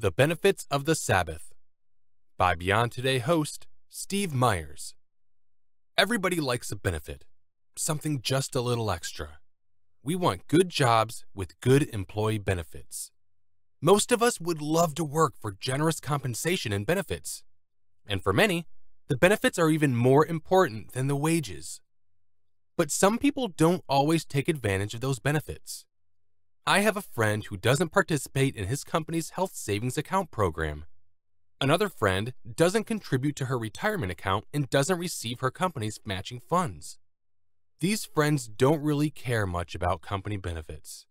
The Benefits of the Sabbath by Beyond Today host Steve Myers. Everybody likes a benefit, something just a little extra. We want good jobs with good employee benefits. Most of us would love to work for generous compensation and benefits. And for many, the benefits are even more important than the wages. But some people don't always take advantage of those benefits. I have a friend who doesn't participate in his company's health savings account program. Another friend doesn't contribute to her retirement account and doesn't receive her company's matching funds. These friends don't really care much about company benefits.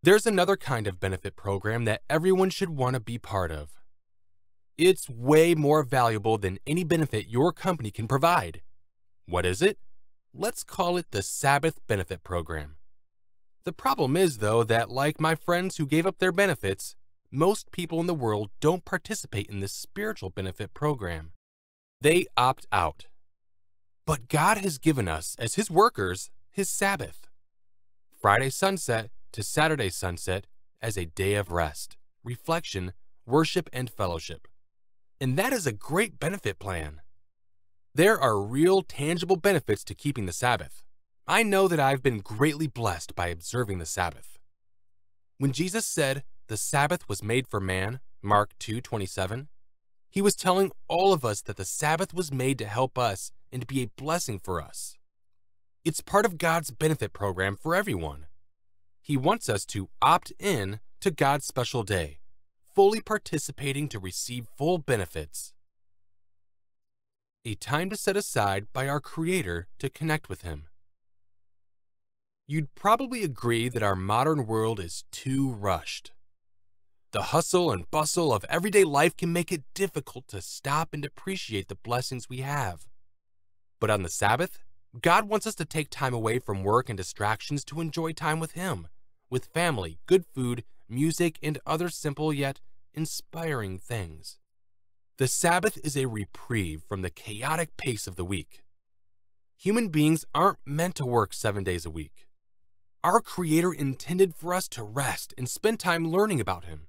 There's another kind of benefit program that everyone should want to be part of. It's way more valuable than any benefit your company can provide. What is it? Let's call it the Sabbath Benefit Program. The problem is, though, that like my friends who gave up their benefits, most people in the world don't participate in this spiritual benefit program. They opt out. But God has given us, as His workers, His Sabbath. Friday sunset to Saturday sunset as a day of rest, reflection, worship, and fellowship. And that is a great benefit plan. There are real tangible benefits to keeping the Sabbath. I know that I've been greatly blessed by observing the Sabbath. When Jesus said, the Sabbath was made for man, Mark 2:27, he was telling all of us that the Sabbath was made to help us and to be a blessing for us. It's part of God's benefit program for everyone. He wants us to opt in to God's special day, fully participating to receive full benefits. A time to set aside by our Creator to connect with Him. You'd probably agree that our modern world is too rushed. The hustle and bustle of everyday life can make it difficult to stop and appreciate the blessings we have. But on the Sabbath, God wants us to take time away from work and distractions to enjoy time with Him, with family, good food, music, and other simple yet inspiring things. The Sabbath is a reprieve from the chaotic pace of the week. Human beings aren't meant to work seven days a week. Our Creator intended for us to rest and spend time learning about Him.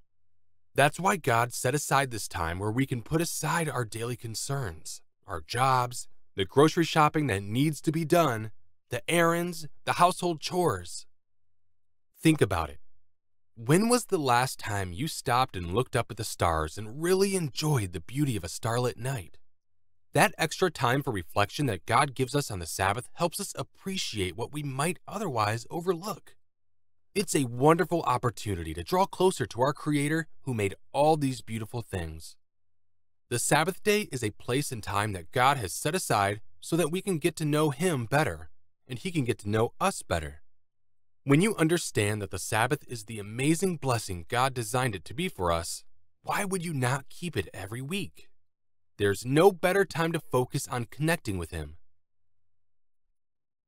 That's why God set aside this time where we can put aside our daily concerns, our jobs, the grocery shopping that needs to be done, the errands, the household chores. Think about it. When was the last time you stopped and looked up at the stars and really enjoyed the beauty of a starlit night? That extra time for reflection that God gives us on the Sabbath helps us appreciate what we might otherwise overlook. It's a wonderful opportunity to draw closer to our Creator who made all these beautiful things. The Sabbath day is a place and time that God has set aside so that we can get to know Him better and He can get to know us better. When you understand that the Sabbath is the amazing blessing God designed it to be for us, why would you not keep it every week? There's no better time to focus on connecting with Him.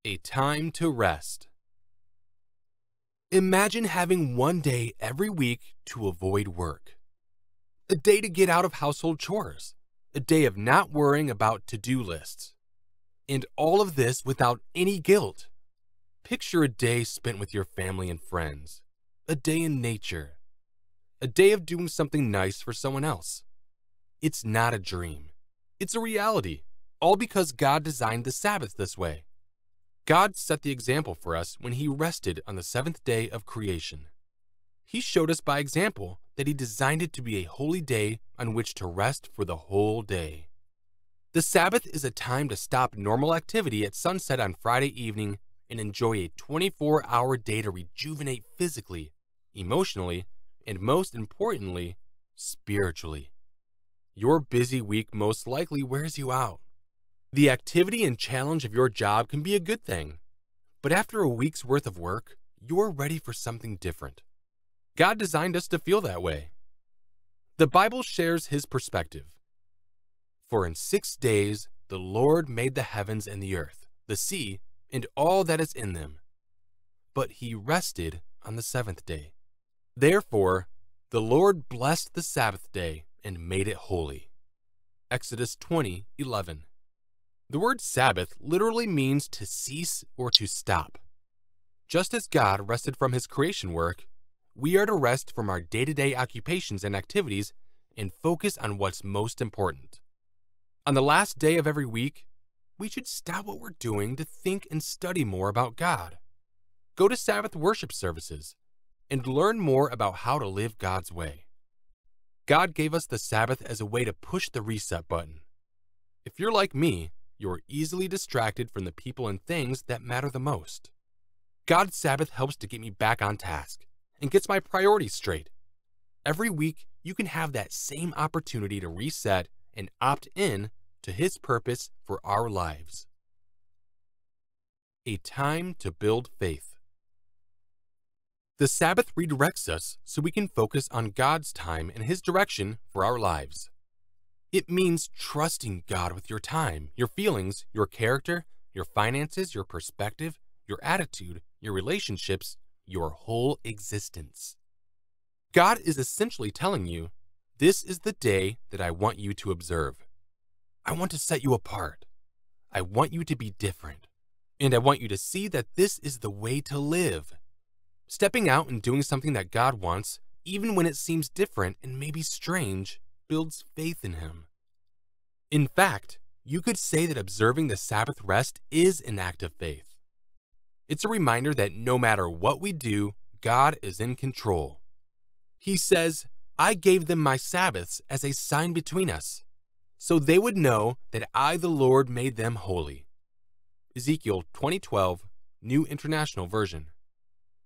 A time to rest. Imagine having one day every week to avoid work. A day to get out of household chores. A day of not worrying about to-do lists. And all of this without any guilt. Picture a day spent with your family and friends. A day in nature. A day of doing something nice for someone else. It's not a dream. It's a reality, all because God designed the Sabbath this way. God set the example for us when he rested on the seventh day of creation. He showed us by example that he designed it to be a holy day on which to rest for the whole day. The Sabbath is a time to stop normal activity at sunset on Friday evening and enjoy a 24-hour day to rejuvenate physically, emotionally, and most importantly, spiritually your busy week most likely wears you out. The activity and challenge of your job can be a good thing, but after a week's worth of work, you're ready for something different. God designed us to feel that way. The Bible shares his perspective. For in six days the Lord made the heavens and the earth, the sea, and all that is in them. But he rested on the seventh day. Therefore, the Lord blessed the Sabbath day and made it holy. Exodus 20 11. The word Sabbath literally means to cease or to stop. Just as God rested from his creation work, we are to rest from our day to day occupations and activities and focus on what's most important. On the last day of every week, we should stop what we're doing to think and study more about God. Go to Sabbath worship services and learn more about how to live God's way. God gave us the Sabbath as a way to push the reset button. If you're like me, you're easily distracted from the people and things that matter the most. God's Sabbath helps to get me back on task and gets my priorities straight. Every week, you can have that same opportunity to reset and opt in to His purpose for our lives. A time to build faith. The Sabbath redirects us so we can focus on God's time and His direction for our lives. It means trusting God with your time, your feelings, your character, your finances, your perspective, your attitude, your relationships, your whole existence. God is essentially telling you, this is the day that I want you to observe. I want to set you apart. I want you to be different. And I want you to see that this is the way to live. Stepping out and doing something that God wants, even when it seems different and maybe strange, builds faith in Him. In fact, you could say that observing the Sabbath rest is an act of faith. It's a reminder that no matter what we do, God is in control. He says, I gave them my Sabbaths as a sign between us, so they would know that I, the Lord, made them holy. Ezekiel 2012, New International Version.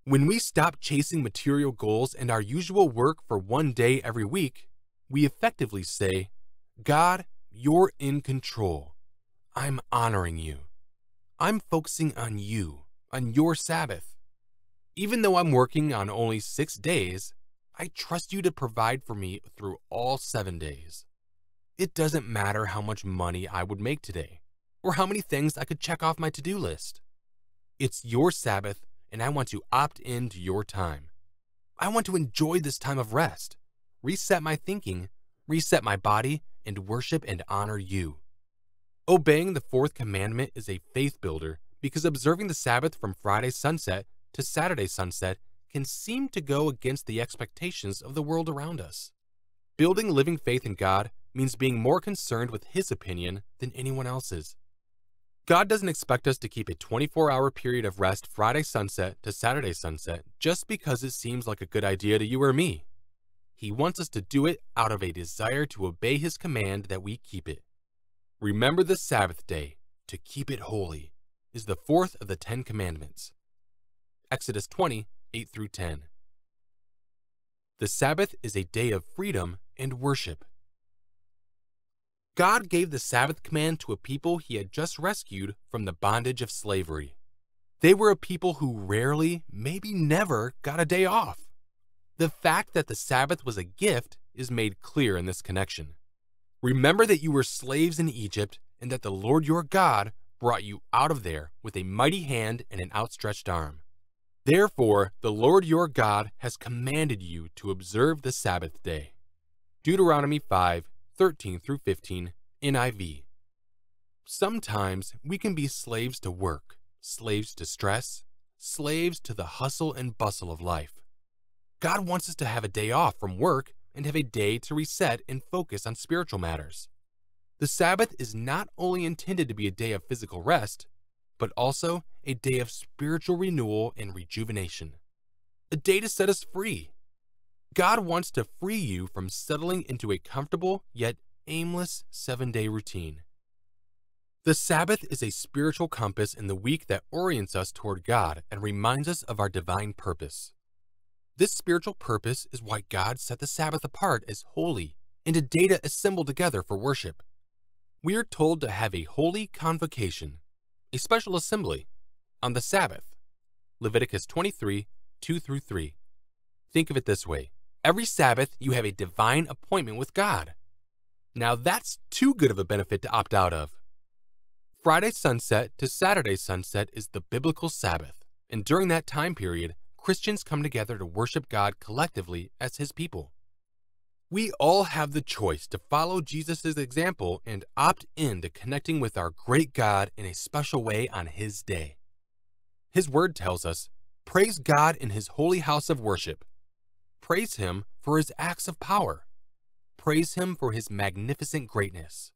When we stop chasing material goals and our usual work for one day every week, we effectively say, God, you're in control. I'm honoring you. I'm focusing on you, on your Sabbath. Even though I'm working on only six days, I trust you to provide for me through all seven days. It doesn't matter how much money I would make today, or how many things I could check off my to-do list. It's your Sabbath and I want to opt into your time. I want to enjoy this time of rest, reset my thinking, reset my body, and worship and honor you. Obeying the fourth commandment is a faith builder because observing the Sabbath from Friday sunset to Saturday sunset can seem to go against the expectations of the world around us. Building living faith in God means being more concerned with His opinion than anyone else's. God doesn't expect us to keep a 24 hour period of rest Friday sunset to Saturday sunset just because it seems like a good idea to you or me. He wants us to do it out of a desire to obey His command that we keep it. Remember the Sabbath day, to keep it holy, is the fourth of the Ten Commandments. Exodus 20, 8 through 10. The Sabbath is a day of freedom and worship. God gave the Sabbath command to a people he had just rescued from the bondage of slavery. They were a people who rarely, maybe never, got a day off. The fact that the Sabbath was a gift is made clear in this connection. Remember that you were slaves in Egypt and that the Lord your God brought you out of there with a mighty hand and an outstretched arm. Therefore, the Lord your God has commanded you to observe the Sabbath day. Deuteronomy 5, 13 through 15, NIV. Sometimes we can be slaves to work, slaves to stress, slaves to the hustle and bustle of life. God wants us to have a day off from work and have a day to reset and focus on spiritual matters. The Sabbath is not only intended to be a day of physical rest, but also a day of spiritual renewal and rejuvenation. A day to set us free God wants to free you from settling into a comfortable yet aimless seven day routine. The Sabbath is a spiritual compass in the week that orients us toward God and reminds us of our divine purpose. This spiritual purpose is why God set the Sabbath apart as holy and a day to assemble together for worship. We are told to have a holy convocation, a special assembly, on the Sabbath. Leviticus 23, 2 through 3. Think of it this way. Every Sabbath, you have a divine appointment with God. Now that's too good of a benefit to opt out of. Friday sunset to Saturday sunset is the biblical Sabbath, and during that time period, Christians come together to worship God collectively as His people. We all have the choice to follow Jesus' example and opt in to connecting with our great God in a special way on His day. His word tells us, Praise God in His holy house of worship, Praise him for his acts of power. Praise him for his magnificent greatness.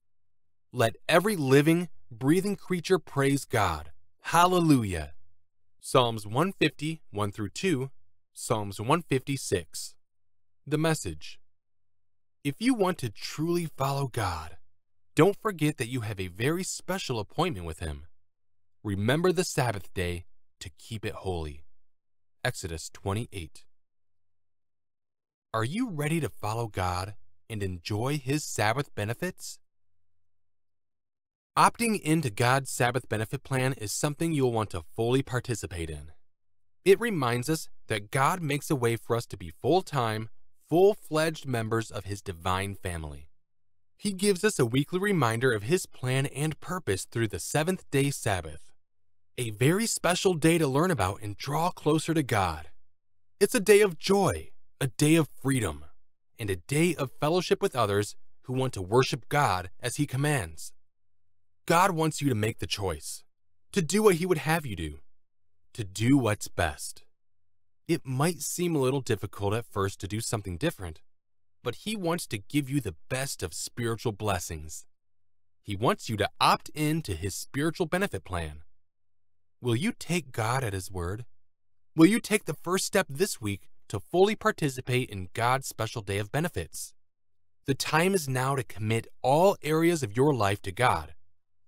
Let every living, breathing creature praise God. Hallelujah. Psalms 150, 1 through 2, Psalms 156. The message. If you want to truly follow God, don't forget that you have a very special appointment with him. Remember the Sabbath day to keep it holy. Exodus 28. Are you ready to follow God and enjoy His Sabbath benefits? Opting into God's Sabbath benefit plan is something you'll want to fully participate in. It reminds us that God makes a way for us to be full time, full fledged members of His divine family. He gives us a weekly reminder of His plan and purpose through the seventh day Sabbath, a very special day to learn about and draw closer to God. It's a day of joy a day of freedom, and a day of fellowship with others who want to worship God as He commands. God wants you to make the choice, to do what He would have you do, to do what's best. It might seem a little difficult at first to do something different, but He wants to give you the best of spiritual blessings. He wants you to opt in to His spiritual benefit plan. Will you take God at His word? Will you take the first step this week to fully participate in God's special day of benefits. The time is now to commit all areas of your life to God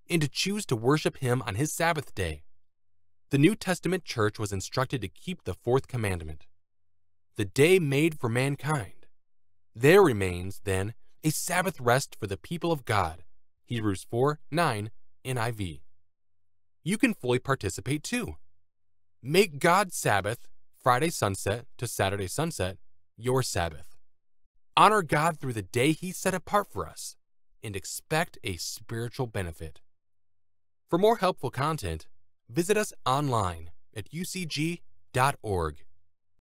and to choose to worship Him on His Sabbath day. The New Testament church was instructed to keep the fourth commandment, the day made for mankind. There remains, then, a Sabbath rest for the people of God, Hebrews 4 9 NIV. You can fully participate too. Make God's Sabbath Friday sunset to Saturday sunset, your Sabbath. Honor God through the day He set apart for us and expect a spiritual benefit. For more helpful content, visit us online at ucg.org.